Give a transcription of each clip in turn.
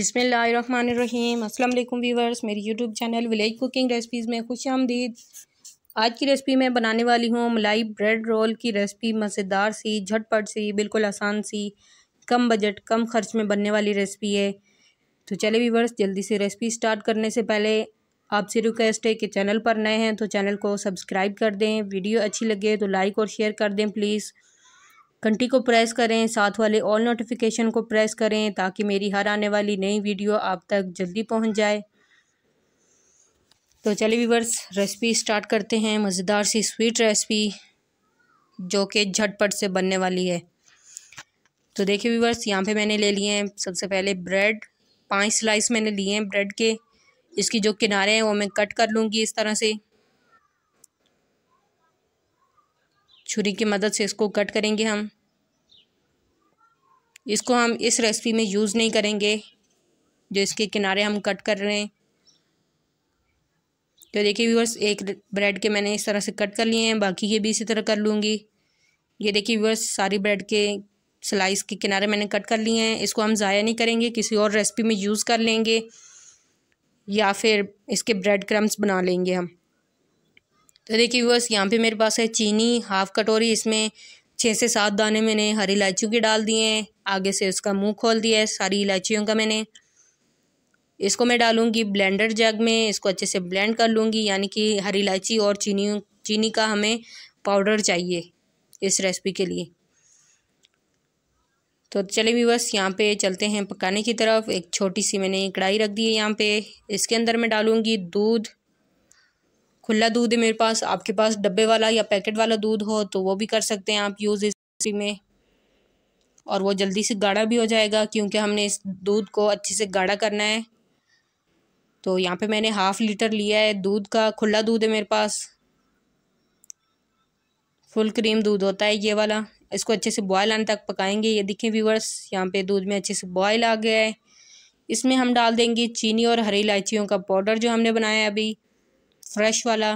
अस्सलाम वालेकुम व्यूवर्स मेरी YouTube channel village cooking recipes में खुश आमदीद आज की रेसिपी मैं बनाने वाली हूँ मलाई ब्रेड रोल की रेसिपी मज़ेदार सी झटपट सी बिल्कुल आसान सी कम बजट कम खर्च में बनने वाली रेसिपी है तो चले व्यूवर्स जल्दी से रेसिपी स्टार्ट करने से पहले आपसे रिक्वेस्ट है कि चैनल पर नए हैं तो चैनल को सब्सक्राइब कर दें वीडियो अच्छी लगे तो लाइक और शेयर कर दें प्लीज़ घंटी को प्रेस करें साथ वाले ऑल नोटिफिकेशन को प्रेस करें ताकि मेरी हर आने वाली नई वीडियो आप तक जल्दी पहुंच जाए तो चलिए वीवर्स रेसिपी स्टार्ट करते हैं मज़ेदार सी स्वीट रेसिपी जो कि झटपट से बनने वाली है तो देखिए वीवर्स यहाँ पे मैंने ले लिए हैं सबसे पहले ब्रेड पांच स्लाइस मैंने लिए हैं ब्रेड के इसकी जो किनारे हैं वो मैं कट कर लूँगी इस तरह से छुरी की मदद से इसको कट करेंगे हम इसको हम इस रेसिपी में यूज़ नहीं करेंगे जो इसके किनारे हम कट कर रहे हैं तो देखिए व्यूअर्स एक ब्रेड के मैंने इस तरह से कट कर लिए हैं बाकी के भी इसी तरह कर लूँगी ये देखिए व्यूअर्स सारी ब्रेड के स्लाइस के किनारे मैंने कट कर लिए हैं इसको हम ज़ाया नहीं करेंगे किसी और रेसिपी में यूज़ कर लेंगे या फिर इसके ब्रेड क्रम्स बना लेंगे हम तो देखिए बस यहाँ पे मेरे पास है चीनी हाफ़ कटोरी इसमें छः से सात दाने मैंने हरी इलायची के डाल दिए हैं आगे से उसका मुंह खोल दिया है सारी इलायचियों का मैंने इसको मैं डालूंगी ब्लेंडर जग में इसको अच्छे से ब्लेंड कर लूँगी यानी कि हरी इलायची और चीनी चीनी का हमें पाउडर चाहिए इस रेसिपी के लिए तो चले भी बस यहाँ पे चलते हैं पकाने की तरफ एक छोटी सी मैंने कढ़ाई रख दी है यहाँ पे इसके अंदर मैं डालूँगी दूध खुला दूध है मेरे पास आपके पास डब्बे वाला या पैकेट वाला दूध हो तो वो भी कर सकते हैं आप यूज़ इसी में और वो जल्दी से गाढ़ा भी हो जाएगा क्योंकि हमने इस दूध को अच्छे से गाढ़ा करना है तो यहाँ पे मैंने हाफ़ लीटर लिया है दूध का खुला दूध है मेरे पास फुल क्रीम दूध होता है ये वाला इसको अच्छे से बॉयल आने तक पकाएंगे ये दिखें व्यूवर्स यहाँ पे दूध में अच्छे से बॉयल आ गया है इसमें हम डाल देंगे चीनी और हरी इलायचियों का पाउडर जो हमने बनाया है अभी फ्रेश वाला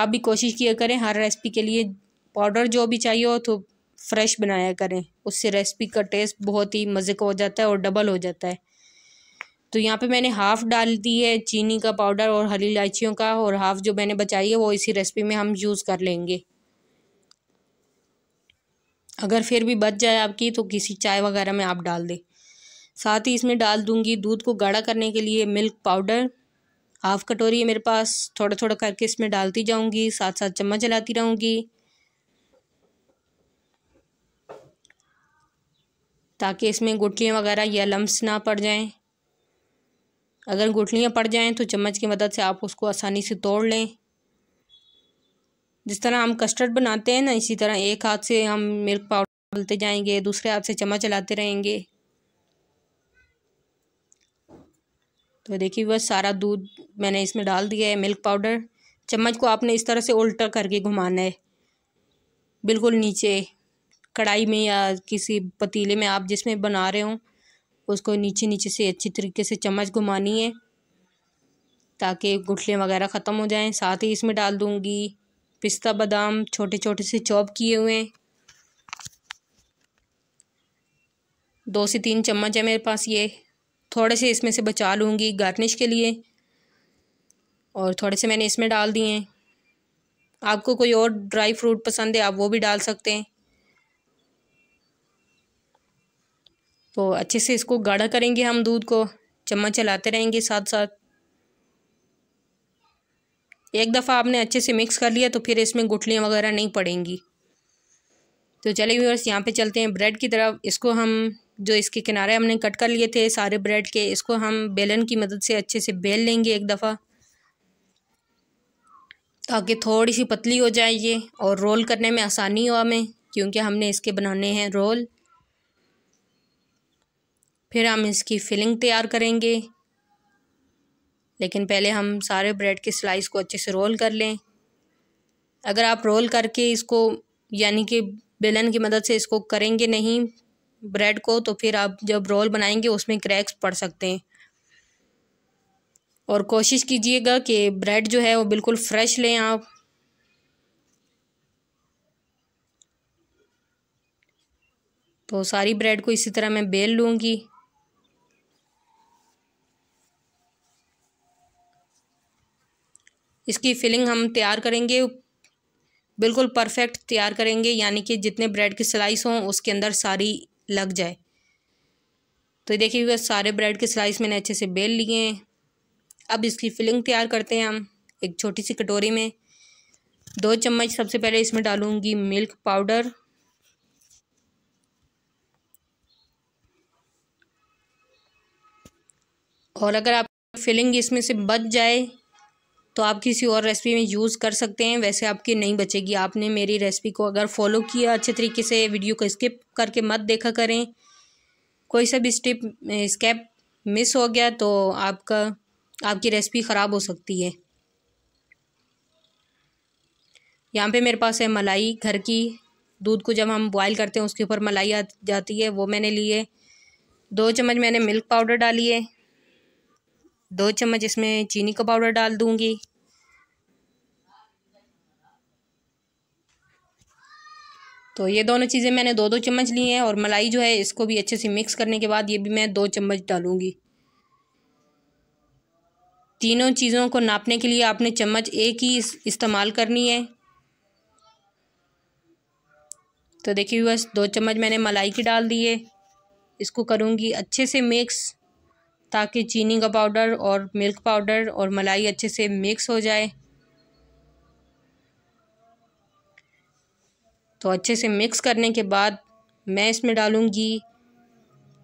आप भी कोशिश किया करें हर रेसिपी के लिए पाउडर जो भी चाहिए हो तो फ्रेश बनाया करें उससे रेसिपी का टेस्ट बहुत ही मज़े का हो जाता है और डबल हो जाता है तो यहाँ पे मैंने हाफ़ डाल दी है चीनी का पाउडर और हरी इलायचियों का और हाफ़ जो मैंने बचाई है वो इसी रेसिपी में हम यूज़ कर लेंगे अगर फिर भी बच जाए आपकी तो किसी चाय वगैरह में आप डाल दें साथ ही इसमें डाल दूंगी दूध को गाढ़ा करने के लिए मिल्क पाउडर हाफ कटोरी है मेरे पास थोड़ा थोड़ा करके इसमें डालती जाऊंगी साथ साथ चम्मच चलाती रहूंगी ताकि इसमें गुटलियाँ वगैरह या लम्स ना पड़ जाएं अगर गुटलियाँ पड़ जाएं तो चम्मच की मदद से आप उसको आसानी से तोड़ लें जिस तरह हम कस्टर्ड बनाते हैं ना इसी तरह एक हाथ से हम मिल्क पाउडर डालते जाएंगे दूसरे हाथ से चम्मच चलाते रहेंगे तो देखिए बस सारा दूध मैंने इसमें डाल दिया है मिल्क पाउडर चम्मच को आपने इस तरह से उल्टा करके घुमाना है बिल्कुल नीचे कढ़ाई में या किसी पतीले में आप जिसमें बना रहे हो उसको नीचे नीचे से अच्छी तरीके से चम्मच घुमानी है ताकि गुठले वगैरह ख़त्म हो जाएं साथ ही इसमें डाल दूँगी पिस्ता बादाम छोटे छोटे से चॉप किए हुए हैं दो से तीन चम्मच है मेरे पास ये थोड़े से इसमें से बचा लूँगी गार्निश के लिए और थोड़े से मैंने इसमें डाल दिए हैं आपको कोई और ड्राई फ्रूट पसंद है आप वो भी डाल सकते हैं तो अच्छे से इसको गाढ़ा करेंगे हम दूध को चम्मच चलाते रहेंगे साथ साथ एक दफ़ा आपने अच्छे से मिक्स कर लिया तो फिर इसमें गुठलियाँ वगैरह नहीं पड़ेंगी तो चलिए व्यवर्स यहाँ पे चलते हैं ब्रेड की तरफ इसको हम जो इसके किनारे हमने कट कर लिए थे सारे ब्रेड के इसको हम बेलन की मदद से अच्छे से बेल लेंगे एक दफ़ा ताकि थोड़ी सी पतली हो जाए ये और रोल करने में आसानी हो हमें क्योंकि हमने इसके बनाने हैं रोल फिर हम इसकी फिलिंग तैयार करेंगे लेकिन पहले हम सारे ब्रेड के स्लाइस को अच्छे से रोल कर लें अगर आप रोल करके इसको यानी कि बेलन की मदद से इसको करेंगे नहीं ब्रेड को तो फिर आप जब रोल बनाएंगे उसमें क्रैक्स पड़ सकते हैं और कोशिश कीजिएगा कि ब्रेड जो है वो बिल्कुल फ्रेश लें आप तो सारी ब्रेड को इसी तरह मैं बेल लूँगी इसकी फिलिंग हम तैयार करेंगे बिल्कुल परफेक्ट तैयार करेंगे यानी कि जितने ब्रेड की स्लाइस हों उसके अंदर सारी लग जाए तो देखिए बस सारे ब्रेड के स्लाइस मैंने अच्छे से बेल लिए हैं अब इसकी फिलिंग तैयार करते हैं हम एक छोटी सी कटोरी में दो चम्मच सबसे पहले इसमें डालूंगी मिल्क पाउडर और अगर आप फिलिंग इसमें से बच जाए तो आप किसी और रेसिपी में यूज़ कर सकते हैं वैसे आपकी नहीं बचेगी आपने मेरी रेसिपी को अगर फॉलो किया अच्छे तरीके से वीडियो को स्किप करके मत देखा करें कोई सा भी स्टेप स्केप मिस हो गया तो आपका आपकी रेसिपी ख़राब हो सकती है यहाँ पे मेरे पास है मलाई घर की दूध को जब हम बॉयल करते हैं उसके ऊपर मलाई आ जाती है वो मैंने लिए दो चम्मच मैंने मिल्क पाउडर डाली है दो चम्मच इसमें चीनी का पाउडर डाल दूंगी तो ये दोनों चीज़ें मैंने दो दो चम्मच ली हैं और मलाई जो है इसको भी अच्छे से मिक्स करने के बाद ये भी मैं दो चम्मच डालूंगी तीनों चीज़ों को नापने के लिए आपने चम्मच एक ही इस्तेमाल करनी है तो देखिए बस दो चम्मच मैंने मलाई की डाल दी है इसको करूँगी अच्छे से मिक्स ताकि चीनी का पाउडर और मिल्क पाउडर और मलाई अच्छे से मिक्स हो जाए तो अच्छे से मिक्स करने के बाद मैं इसमें डालूँगी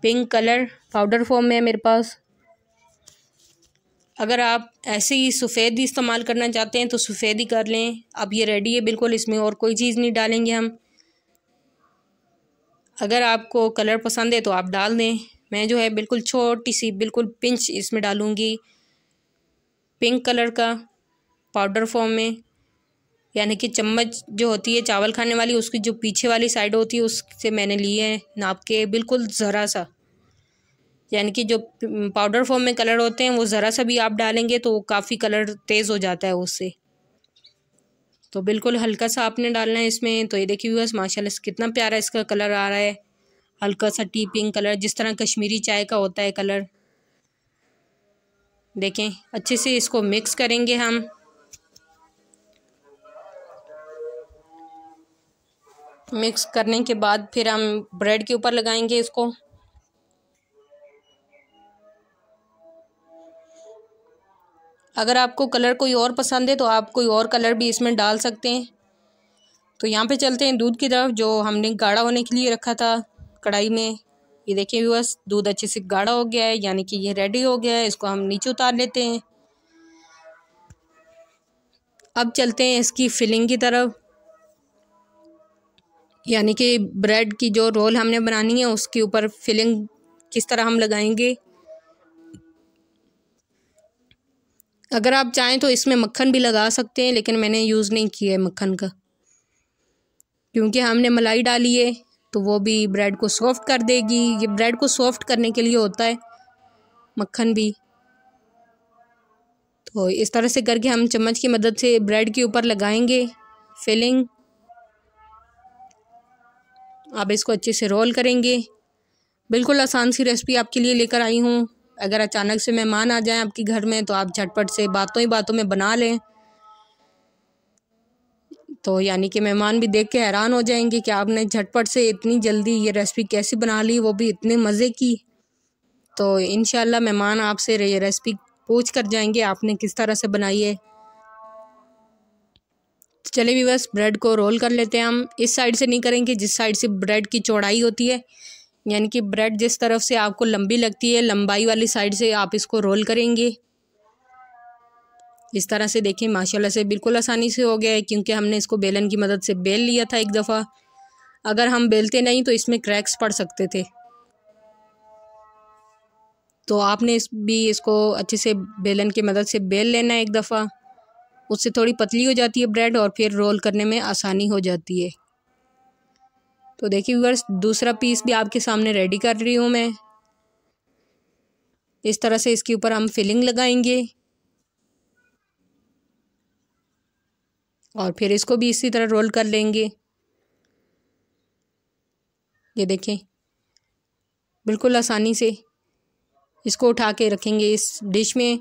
पिंक कलर पाउडर फॉर्म में है मेरे पास अगर आप ऐसे ही ही इस्तेमाल करना चाहते हैं तो सफ़ेद ही कर लें अब ये रेडी है बिल्कुल इसमें और कोई चीज़ नहीं डालेंगे हम अगर आपको कलर पसंद है तो आप डाल दें मैं जो है बिल्कुल छोटी सी बिल्कुल पिंच इसमें डालूँगी पिंक कलर का पाउडर फॉर्म में यानी कि चम्मच जो होती है चावल खाने वाली उसकी जो पीछे वाली साइड होती है उससे मैंने लिए है नाप के बिल्कुल ज़रा सा यानी कि जो पाउडर फॉर्म में कलर होते हैं वो ज़रा सा भी आप डालेंगे तो काफ़ी कलर तेज़ हो जाता है उससे तो बिल्कुल हल्का सा आपने डालना है इसमें तो ये देखिए बस माशाल्लाह कितना प्यारा इसका कलर आ रहा है हल्का सा टी पिंक कलर जिस तरह कश्मीरी चाय का होता है कलर देखें अच्छे से इसको मिक्स करेंगे हम मिक्स करने के बाद फिर हम ब्रेड के ऊपर लगाएंगे इसको अगर आपको कलर कोई और पसंद है तो आप कोई और कलर भी इसमें डाल सकते हैं तो यहाँ पे चलते हैं दूध की तरफ जो हमने गाढ़ा होने के लिए रखा था कढ़ाई में ये देखिए व्यूअर्स दूध अच्छे से गाढ़ा हो गया है यानी कि ये रेडी हो गया है इसको हम नीचे उतार लेते हैं अब चलते हैं इसकी फिलिंग की तरफ यानी कि ब्रेड की जो रोल हमने बनानी है उसके ऊपर फिलिंग किस तरह हम लगाएंगे अगर आप चाहें तो इसमें मक्खन भी लगा सकते हैं लेकिन मैंने यूज़ नहीं किया है मक्खन का क्योंकि हमने मलाई डाली है तो वो भी ब्रेड को सॉफ्ट कर देगी ये ब्रेड को सॉफ्ट करने के लिए होता है मक्खन भी तो इस तरह से करके हम चम्मच की मदद से ब्रेड के ऊपर लगाएंगे फिलिंग आप इसको अच्छे से रोल करेंगे बिल्कुल आसान सी रेसिपी आपके लिए लेकर आई हूँ अगर अचानक से मेहमान आ जाएं आपके घर में तो आप झटपट से बातों ही बातों में बना लें तो यानी कि मेहमान भी देख के हैरान हो जाएंगे कि आपने झटपट से इतनी जल्दी ये रेसिपी कैसे बना ली वो भी इतने मज़े की तो इन मेहमान आपसे ये रेसिपी पूछ कर जाएंगे आपने किस तरह से बनाई है चले भी बस ब्रेड को रोल कर लेते हैं हम इस साइड से नहीं करेंगे जिस साइड से ब्रेड की चौड़ाई होती है यानी कि ब्रेड जिस तरफ से आपको लंबी लगती है लंबाई वाली साइड से आप इसको रोल करेंगे इस तरह से देखिए माशाल्लाह से बिल्कुल आसानी से हो गया है क्योंकि हमने इसको बेलन की मदद से बेल लिया था एक दफ़ा अगर हम बेलते नहीं तो इसमें क्रैक्स पड़ सकते थे तो आपने इस भी इसको अच्छे से बेलन की मदद से बेल लेना है एक दफ़ा उससे थोड़ी पतली हो जाती है ब्रेड और फिर रोल करने में आसानी हो जाती है तो देखिए वर्ष दूसरा पीस भी आपके सामने रेडी कर रही हूँ मैं इस तरह से इसके ऊपर हम फिलिंग लगाएंगे और फिर इसको भी इसी तरह रोल कर लेंगे ये देखें बिल्कुल आसानी से इसको उठा के रखेंगे इस डिश में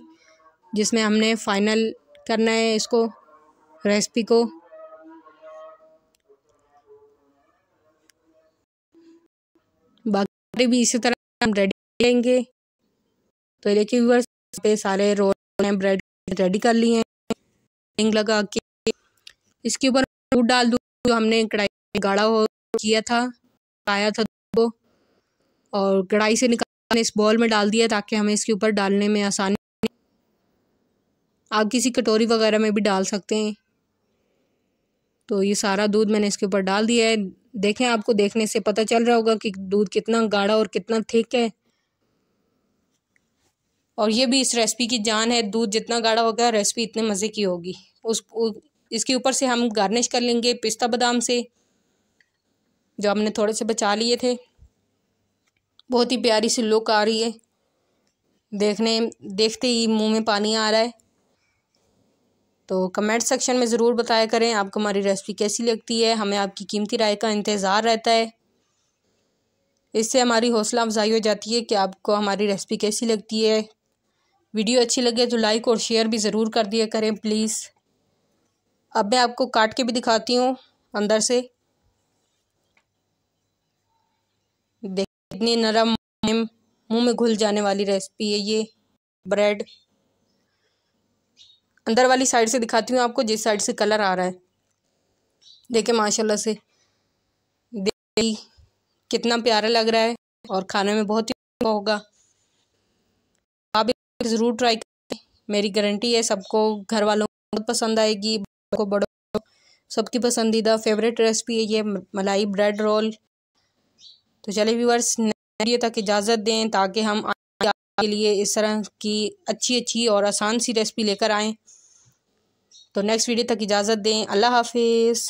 जिसमें हमने फाइनल करना है इसको रेसिपी को बाकी भी इसी तरह हम रेडी लेंगे तो देखिए पे सारे रोल ब्रेड रेडी कर लिए हैं लगा के इसके ऊपर दूध डाल दूँ जो तो हमने कढ़ाई में गाढ़ा हो किया था आया था को और कढ़ाई से निकालने इस बॉल में डाल दिया ताकि हमें इसके ऊपर डालने में आसानी आप किसी कटोरी वगैरह में भी डाल सकते हैं तो ये सारा दूध मैंने इसके ऊपर डाल दिया है देखें आपको देखने से पता चल रहा होगा कि दूध कितना गाढ़ा और कितना थिक है और ये भी इस रेसिपी की जान है दूध जितना गाढ़ा होगा रेसिपी इतने मज़े की होगी उस इसके ऊपर से हम गार्निश कर लेंगे पिस्ता बादाम से जो हमने थोड़े से बचा लिए थे बहुत ही प्यारी सी लुक आ रही है देखने देखते ही मुंह में पानी आ रहा है तो कमेंट सेक्शन में ज़रूर बताया करें आपको हमारी रेसिपी कैसी लगती है हमें आपकी कीमती राय का इंतज़ार रहता है इससे हमारी हौसला अफजाई हो जाती है कि आपको हमारी रेसिपी कैसी लगती है वीडियो अच्छी लगे तो लाइक और शेयर भी ज़रूर कर दिया करें प्लीज़ अब मैं आपको काट के भी दिखाती हूँ अंदर से देख नरम मुंह में घुल जाने वाली रेसिपी है ये ब्रेड अंदर वाली साइड से दिखाती हूँ आपको जिस साइड से कलर आ रहा है देखिए माशाल्लाह से देखिए कितना प्यारा लग रहा है और खाने में बहुत ही अच्छा होगा आप ज़रूर ट्राई करें मेरी गारंटी है सबको घर वालों को बहुत पसंद आएगी को बड़ो सबकी पसंदीदा फेवरेट रेसिपी है ये मलाई ब्रेड रोल तो चले व्यूवर्स ये तक इजाज़त दें ताकि हम के लिए इस तरह की अच्छी अच्छी और आसान सी रेसिपी लेकर आएँ तो नेक्स्ट वीडियो तक इजाज़त दें अल्लाह हाफिज़